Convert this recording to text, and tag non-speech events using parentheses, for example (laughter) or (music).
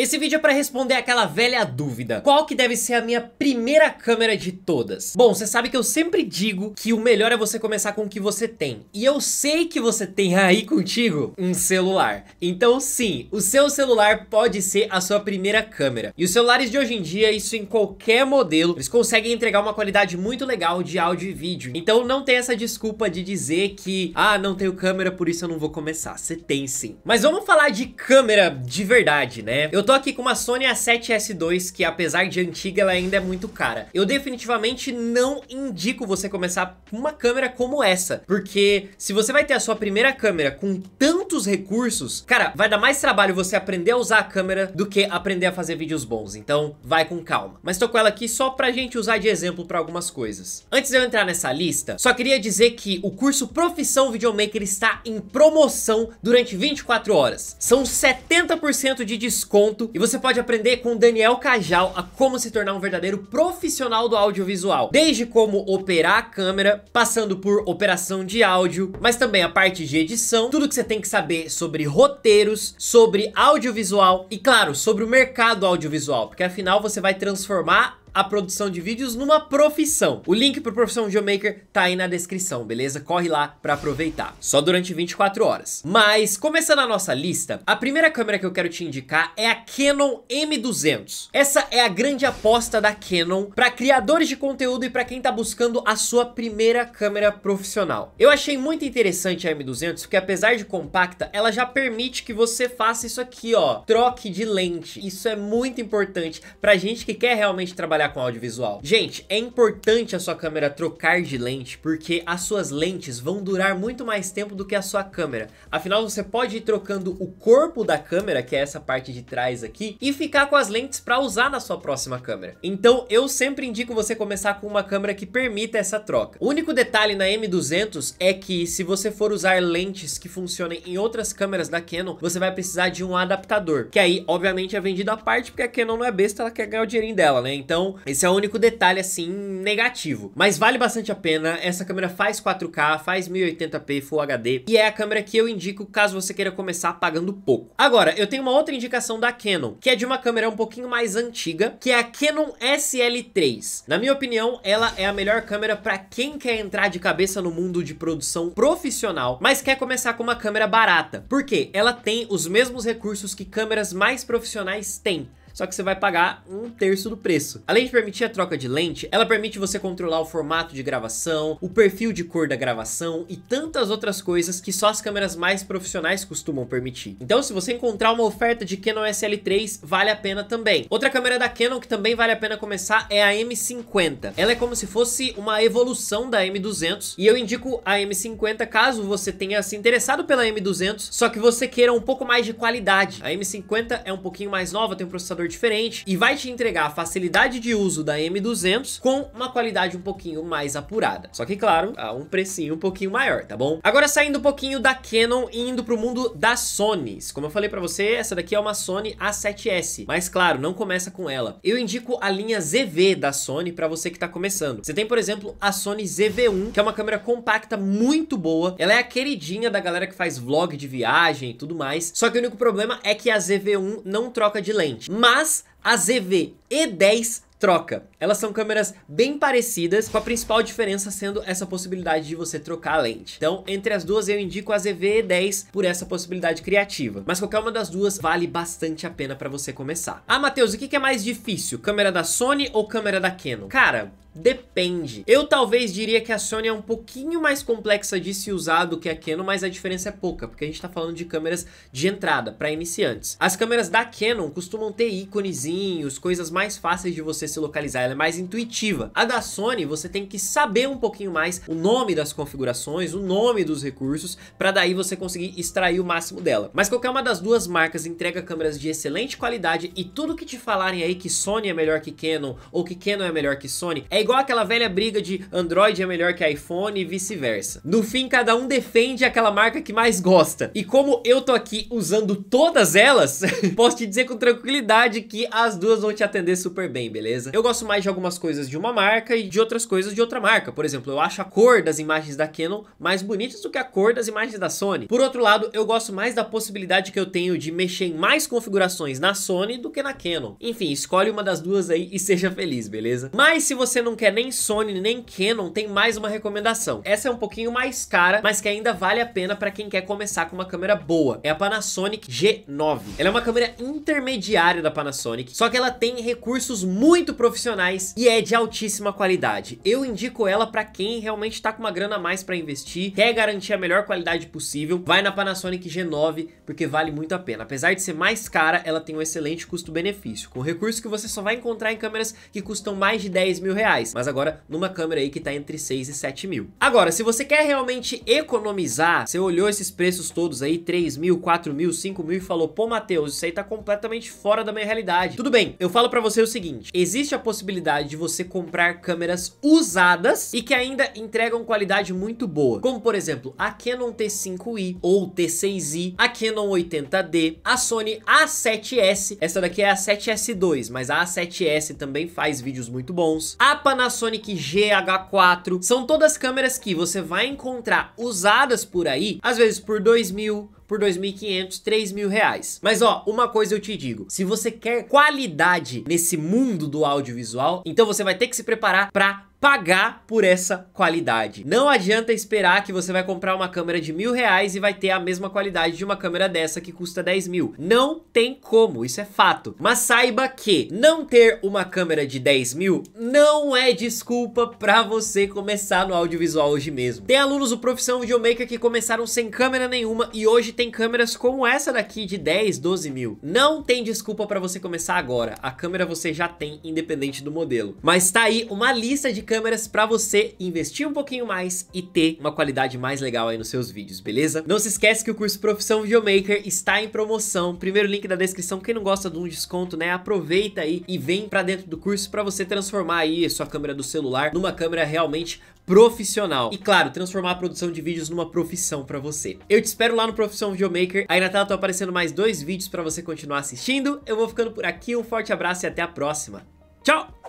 Esse vídeo é para responder aquela velha dúvida. Qual que deve ser a minha primeira câmera de todas? Bom, você sabe que eu sempre digo que o melhor é você começar com o que você tem. E eu sei que você tem aí contigo um celular. Então sim, o seu celular pode ser a sua primeira câmera. E os celulares de hoje em dia, isso em qualquer modelo, eles conseguem entregar uma qualidade muito legal de áudio e vídeo. Então não tem essa desculpa de dizer que, ah, não tenho câmera, por isso eu não vou começar. Você tem sim. Mas vamos falar de câmera de verdade, né? Eu tô tô aqui com uma Sony A7S2 que apesar de antiga ela ainda é muito cara. Eu definitivamente não indico você começar com uma câmera como essa, porque se você vai ter a sua primeira câmera com tantos recursos, cara, vai dar mais trabalho você aprender a usar a câmera do que aprender a fazer vídeos bons, então vai com calma. Mas tô com ela aqui só pra gente usar de exemplo pra algumas coisas. Antes de eu entrar nessa lista, só queria dizer que o curso Profissão Videomaker está em promoção durante 24 horas. São 70% de desconto e você pode aprender com Daniel Cajal a como se tornar um verdadeiro profissional do audiovisual, desde como operar a câmera, passando por operação de áudio, mas também a parte de edição, tudo que você tem que saber sobre roteiros, sobre audiovisual e claro, sobre o mercado audiovisual, porque afinal você vai transformar a produção de vídeos numa profissão. O link para profissão videomaker tá aí na descrição, beleza? Corre lá para aproveitar. Só durante 24 horas. Mas começando a nossa lista, a primeira câmera que eu quero te indicar é a Canon M200. Essa é a grande aposta da Canon para criadores de conteúdo e para quem tá buscando a sua primeira câmera profissional. Eu achei muito interessante a M200 porque apesar de compacta, ela já permite que você faça isso aqui, ó, troque de lente. Isso é muito importante pra gente que quer realmente trabalhar trabalhar com audiovisual. Gente, é importante a sua câmera trocar de lente, porque as suas lentes vão durar muito mais tempo do que a sua câmera. Afinal, você pode ir trocando o corpo da câmera, que é essa parte de trás aqui, e ficar com as lentes para usar na sua próxima câmera. Então, eu sempre indico você começar com uma câmera que permita essa troca. O único detalhe na M200 é que se você for usar lentes que funcionem em outras câmeras da Canon, você vai precisar de um adaptador, que aí, obviamente, é vendido à parte, porque a Canon não é besta, ela quer ganhar o dinheirinho dela, né? Então, esse é o único detalhe, assim, negativo. Mas vale bastante a pena. Essa câmera faz 4K, faz 1080p Full HD. E é a câmera que eu indico caso você queira começar pagando pouco. Agora, eu tenho uma outra indicação da Canon, que é de uma câmera um pouquinho mais antiga, que é a Canon SL3. Na minha opinião, ela é a melhor câmera para quem quer entrar de cabeça no mundo de produção profissional, mas quer começar com uma câmera barata. Por quê? Ela tem os mesmos recursos que câmeras mais profissionais têm só que você vai pagar um terço do preço. Além de permitir a troca de lente, ela permite você controlar o formato de gravação, o perfil de cor da gravação e tantas outras coisas que só as câmeras mais profissionais costumam permitir. Então se você encontrar uma oferta de Canon SL3, vale a pena também. Outra câmera da Canon que também vale a pena começar é a M50. Ela é como se fosse uma evolução da M200 e eu indico a M50 caso você tenha se interessado pela M200, só que você queira um pouco mais de qualidade. A M50 é um pouquinho mais nova, tem um processador processador diferente e vai te entregar a facilidade de uso da M200 com uma qualidade um pouquinho mais apurada. Só que, claro, a um precinho um pouquinho maior, tá bom? Agora saindo um pouquinho da Canon e indo pro mundo das Sonys. Como eu falei pra você, essa daqui é uma Sony A7S, mas claro, não começa com ela. Eu indico a linha ZV da Sony pra você que tá começando. Você tem, por exemplo, a Sony ZV-1, que é uma câmera compacta muito boa. Ela é a queridinha da galera que faz vlog de viagem e tudo mais. Só que o único problema é que a ZV-1 não troca de lente. Mas mas a ZV-E10 troca. Elas são câmeras bem parecidas, com a principal diferença sendo essa possibilidade de você trocar a lente. Então, entre as duas, eu indico a ZV-E10 por essa possibilidade criativa. Mas qualquer uma das duas vale bastante a pena para você começar. Ah, Matheus, o que, que é mais difícil? Câmera da Sony ou câmera da Canon? Cara, Depende. Eu talvez diria que a Sony é um pouquinho mais complexa de se usar do que a Canon, mas a diferença é pouca, porque a gente tá falando de câmeras de entrada para iniciantes. As câmeras da Canon costumam ter íconezinhos, coisas mais fáceis de você se localizar, ela é mais intuitiva. A da Sony, você tem que saber um pouquinho mais o nome das configurações, o nome dos recursos, para daí você conseguir extrair o máximo dela. Mas qualquer uma das duas marcas entrega câmeras de excelente qualidade e tudo que te falarem aí que Sony é melhor que Canon ou que Canon é melhor que Sony é igual igual aquela velha briga de Android é melhor que iPhone e vice-versa. No fim, cada um defende aquela marca que mais gosta. E como eu tô aqui usando todas elas, (laughs) posso te dizer com tranquilidade que as duas vão te atender super bem, beleza? Eu gosto mais de algumas coisas de uma marca e de outras coisas de outra marca. Por exemplo, eu acho a cor das imagens da Canon mais bonitas do que a cor das imagens da Sony. Por outro lado, eu gosto mais da possibilidade que eu tenho de mexer em mais configurações na Sony do que na Canon. Enfim, escolhe uma das duas aí e seja feliz, beleza? Mas se você não não quer nem Sony nem Canon, tem mais uma recomendação. Essa é um pouquinho mais cara, mas que ainda vale a pena para quem quer começar com uma câmera boa. É a Panasonic G9. Ela é uma câmera intermediária da Panasonic, só que ela tem recursos muito profissionais e é de altíssima qualidade. Eu indico ela para quem realmente está com uma grana a mais para investir, quer garantir a melhor qualidade possível, vai na Panasonic G9 porque vale muito a pena. Apesar de ser mais cara, ela tem um excelente custo-benefício, com recursos que você só vai encontrar em câmeras que custam mais de 10 mil reais reais, mas agora numa câmera aí que tá entre 6 e 7 mil. Agora, se você quer realmente economizar, você olhou esses preços todos aí, 3 mil, 4 mil, 5 mil e falou, pô Matheus, isso aí tá completamente fora da minha realidade. Tudo bem, eu falo pra você o seguinte, existe a possibilidade de você comprar câmeras usadas e que ainda entregam qualidade muito boa, como por exemplo, a Canon T5i ou T6i, a Canon 80D, a Sony A7S, essa daqui é a 7S2, mas a A7S também faz vídeos muito bons, a Panasonic GH4, são todas câmeras que você vai encontrar usadas por aí, às vezes por 2 mil, por 2.500, 3 mil reais. Mas ó, uma coisa eu te digo, se você quer qualidade nesse mundo do audiovisual, então você vai ter que se preparar para pagar por essa qualidade. Não adianta esperar que você vai comprar uma câmera de mil reais e vai ter a mesma qualidade de uma câmera dessa que custa 10 mil. Não tem como, isso é fato. Mas saiba que não ter uma câmera de 10 mil não é desculpa para você começar no audiovisual hoje mesmo. Tem alunos do Profissão Videomaker que começaram sem câmera nenhuma e hoje tem câmeras como essa daqui de 10, 12 mil. Não tem desculpa para você começar agora. A câmera você já tem, independente do modelo. Mas tá aí uma lista de câmeras para você investir um pouquinho mais e ter uma qualidade mais legal aí nos seus vídeos, beleza? Não se esquece que o curso Profissão Videomaker está em promoção. Primeiro link da descrição, quem não gosta de um desconto, né? Aproveita aí e vem para dentro do curso para você transformar aí a sua câmera do celular numa câmera realmente profissional. E claro, transformar a produção de vídeos numa profissão para você. Eu te espero lá no Profissão Videomaker. Aí na tela estão aparecendo mais dois vídeos para você continuar assistindo. Eu vou ficando por aqui, um forte abraço e até a próxima. Tchau!